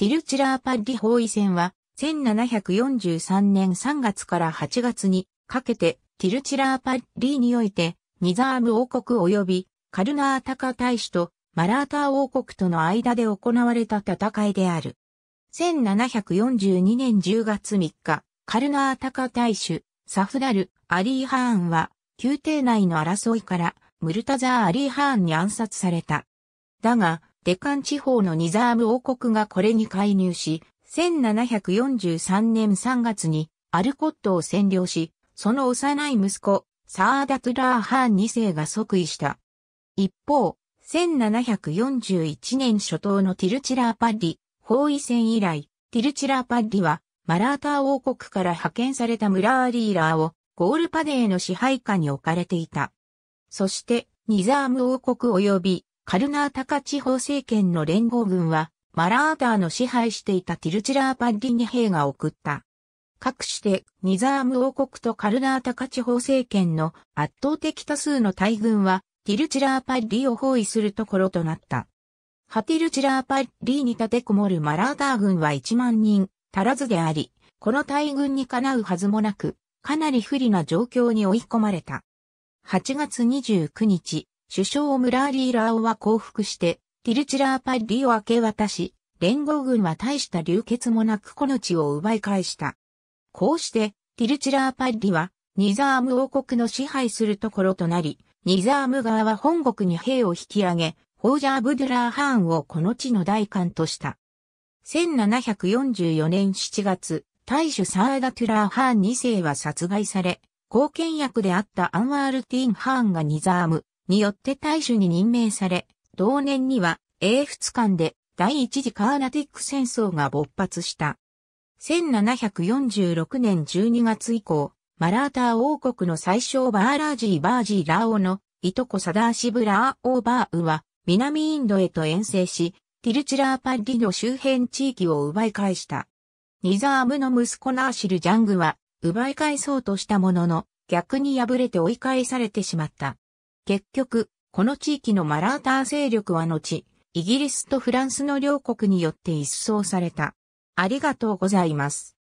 ティルチラーパッリ包囲戦は、1743年3月から8月にかけて、ティルチラーパッリにおいて、ニザーム王国及びカルナータカ大使とマラーター王国との間で行われた戦いである。1742年10月3日、カルナータカ大使、サフダル・アリーハーンは、宮廷内の争いから、ムルタザー・アリーハーンに暗殺された。だが、デカン地方のニザーム王国がこれに介入し、1743年3月にアルコットを占領し、その幼い息子、サーダトゥラーハーン2世が即位した。一方、1741年初頭のティルチラーパッリ、包囲戦以来、ティルチラーパッリは、マラーター王国から派遣されたムラーリーラーを、ゴールパデーの支配下に置かれていた。そして、ニザーム王国及びカルナータカ地方政権の連合軍は、マラーダーの支配していたティルチラーパッリに兵が送った。かくして、ニザーム王国とカルナータカ地方政権の圧倒的多数の大軍は、ティルチラーパッリを包囲するところとなった。ハティルチラーパッリに立てこもるマラーダー軍は1万人足らずであり、この大軍にかなうはずもなく、かなり不利な状況に追い込まれた。8月29日、首相ムラーリー・ラオは降伏して、ティルチラーパッリを明け渡し、連合軍は大した流血もなくこの地を奪い返した。こうして、ティルチラーパッリは、ニザーム王国の支配するところとなり、ニザーム側は本国に兵を引き上げ、ホージャー・ブドゥラー・ハーンをこの地の大官とした。1744年7月、大主サーダ・トゥラー・ハーン2世は殺害され、貢献役であったアンワール・ティン・ハーンがニザーム、によって大衆に任命され、同年には英仏間で第一次カーナティック戦争が勃発した。1746年12月以降、マラーター王国の最小バーラージーバージーラーオのいとこサダーシブラーオーバーウは南インドへと遠征し、ティルチラーパッリの周辺地域を奪い返した。ニザームの息子ナーシル・ジャングは奪い返そうとしたものの逆に敗れて追い返されてしまった。結局、この地域のマラーター勢力は後、イギリスとフランスの両国によって一掃された。ありがとうございます。